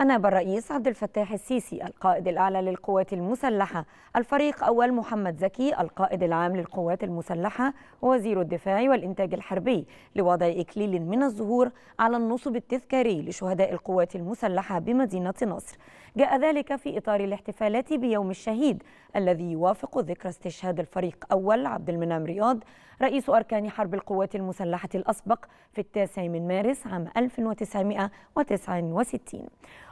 أنا الرئيس عبد الفتاح السيسي القائد الأعلى للقوات المسلحة الفريق أول محمد زكي القائد العام للقوات المسلحة ووزير الدفاع والإنتاج الحربي لوضع إكليل من الزهور على النصب التذكاري لشهداء القوات المسلحة بمدينة نصر جاء ذلك في إطار الاحتفالات بيوم الشهيد الذي يوافق ذكرى استشهاد الفريق أول عبد المنعم رياض رئيس أركان حرب القوات المسلحة الأسبق في التاسع من مارس عام 1969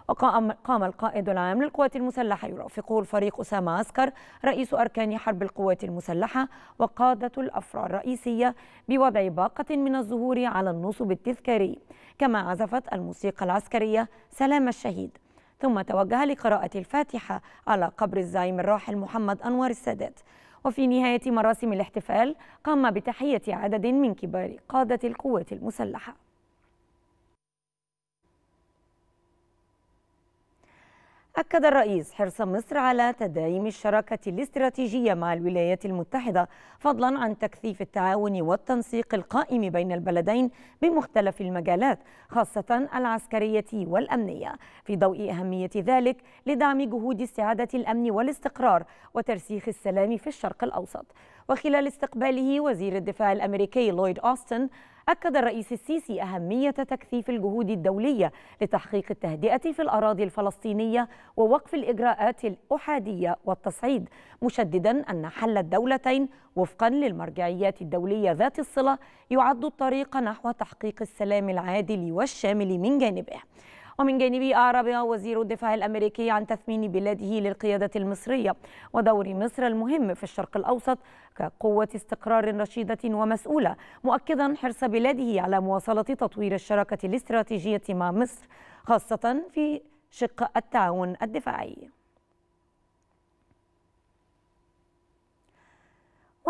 وقام قام القائد العام للقوات المسلحة يرافقه الفريق أسامة عسكر رئيس أركان حرب القوات المسلحة وقادة الأفرع الرئيسية بوضع باقة من الزهور على النصب التذكاري كما عزفت الموسيقى العسكرية سلام الشهيد ثم توجه لقراءة الفاتحة على قبر الزعيم الراحل محمد أنور السادات وفي نهاية مراسم الاحتفال قام بتحية عدد من كبار قادة القوات المسلحة أكد الرئيس حرص مصر على تدايم الشراكة الاستراتيجية مع الولايات المتحدة فضلا عن تكثيف التعاون والتنسيق القائم بين البلدين بمختلف المجالات خاصة العسكرية والأمنية في ضوء أهمية ذلك لدعم جهود استعادة الأمن والاستقرار وترسيخ السلام في الشرق الأوسط وخلال استقباله وزير الدفاع الأمريكي لويد أوستن أكد الرئيس السيسي أهمية تكثيف الجهود الدولية لتحقيق التهدئة في الأراضي الفلسطينية ووقف الإجراءات الأحادية والتصعيد مشددا أن حل الدولتين وفقا للمرجعيات الدولية ذات الصلة يعد الطريق نحو تحقيق السلام العادل والشامل من جانبه ومن جانبه أعرب وزير الدفاع الأمريكي عن تثمين بلاده للقيادة المصرية ودور مصر المهم في الشرق الأوسط كقوة استقرار رشيدة ومسؤولة مؤكدا حرص بلاده على مواصلة تطوير الشراكة الاستراتيجية مع مصر خاصة في شق التعاون الدفاعي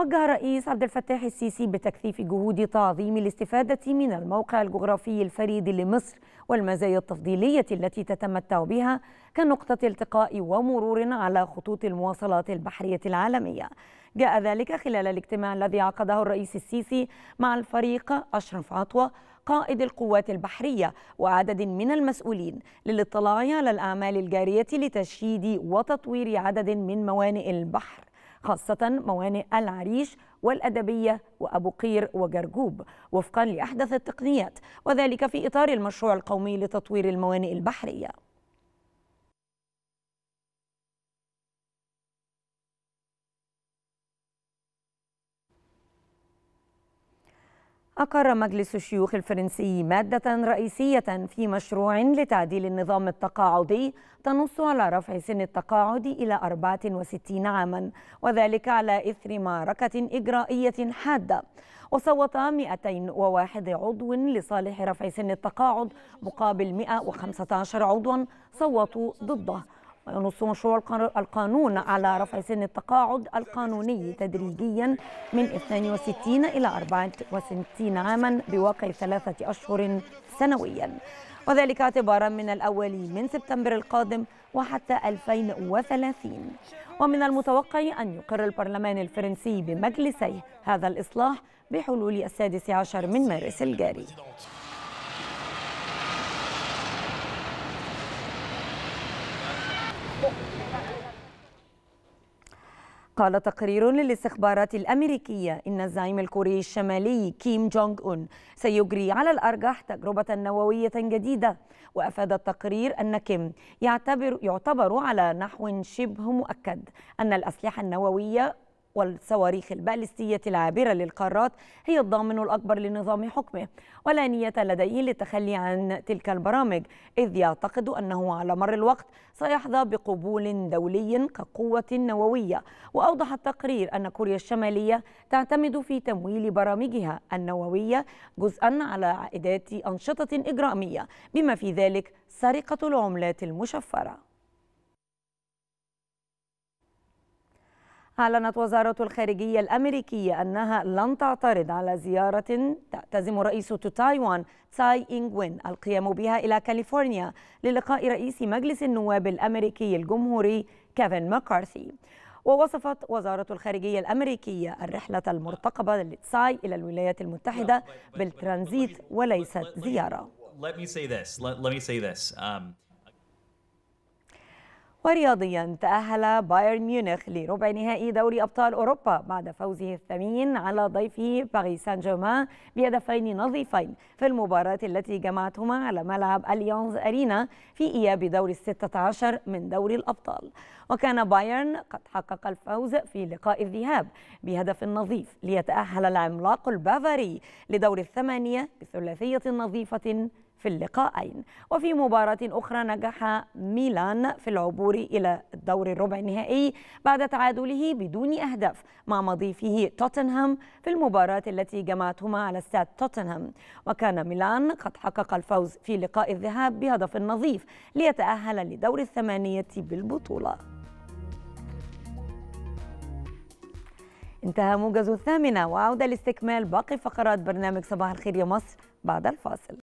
وجه الرئيس عبد الفتاح السيسي بتكثيف جهود تعظيم الاستفادة من الموقع الجغرافي الفريد لمصر والمزايا التفضيلية التي تتمتع بها كنقطة التقاء ومرور على خطوط المواصلات البحرية العالمية جاء ذلك خلال الاجتماع الذي عقده الرئيس السيسي مع الفريق أشرف عطوة قائد القوات البحرية وعدد من المسؤولين للاطلاع على الأعمال الجارية لتشييد وتطوير عدد من موانئ البحر خاصة موانئ العريش والأدبية وأبو قير وجرجوب وفقا لأحدث التقنيات وذلك في إطار المشروع القومي لتطوير الموانئ البحرية أقر مجلس الشيوخ الفرنسي مادة رئيسية في مشروع لتعديل النظام التقاعدي تنص على رفع سن التقاعد إلى 64 عاما وذلك على إثر معركة إجرائية حادة وصوت 201 عضو لصالح رفع سن التقاعد مقابل 115 عضوا صوتوا ضده وينص مشروع القانون على رفع سن التقاعد القانوني تدريجيا من 62 إلى 64 عاما بواقع ثلاثة أشهر سنويا وذلك اعتبارا من الأول من سبتمبر القادم وحتى 2030 ومن المتوقع أن يقر البرلمان الفرنسي بمجلسيه هذا الإصلاح بحلول السادس عشر من مارس الجاري قال تقرير للاستخبارات الأمريكية إن الزعيم الكوري الشمالي كيم جونغ أون سيجري على الأرجح تجربة نووية جديدة وأفاد التقرير أن كيم يعتبر, يعتبر على نحو شبه مؤكد أن الأسلحة النووية والصواريخ البالستية العابرة للقارات هي الضامن الأكبر لنظام حكمه ولا نية لديه للتخلي عن تلك البرامج إذ يعتقد أنه على مر الوقت سيحظى بقبول دولي كقوة نووية وأوضح التقرير أن كوريا الشمالية تعتمد في تمويل برامجها النووية جزءا على عائدات أنشطة إجرامية بما في ذلك سرقة العملات المشفرة أعلنت وزارة الخارجية الأمريكية أنها لن تعترض على زيارة تعتزم رئيس تايوان تاي إنغ وين القيام بها إلى كاليفورنيا للقاء رئيس مجلس النواب الأمريكي الجمهوري كيفن ماكارثي ووصفت وزارة الخارجية الأمريكية الرحلة المرتقبة لتساي إلى الولايات المتحدة بالترانزيت وليست زيارة. ورياضيا تأهل بايرن ميونخ لربع نهائي دوري أبطال أوروبا بعد فوزه الثمين على ضيفه باريس سان جيرمان بهدفين نظيفين في المباراة التي جمعتهما على ملعب أليانز أرينا في إياب دور الستة عشر من دوري الأبطال وكان بايرن قد حقق الفوز في لقاء الذهاب بهدف نظيف ليتأهل العملاق البافاري لدور الثمانية بثلاثية نظيفة في اللقاءين وفي مباراة أخرى نجح ميلان في العبور إلى الدور الربع النهائي بعد تعادله بدون أهداف مع مضيفه توتنهام في المباراة التي جمعتهما على استاد توتنهام وكان ميلان قد حقق الفوز في لقاء الذهاب بهدف نظيف ليتأهل لدور الثمانية بالبطولة انتهى موجز الثامنة وعودة لاستكمال باقي فقرات برنامج صباح الخير يا مصر بعد الفاصل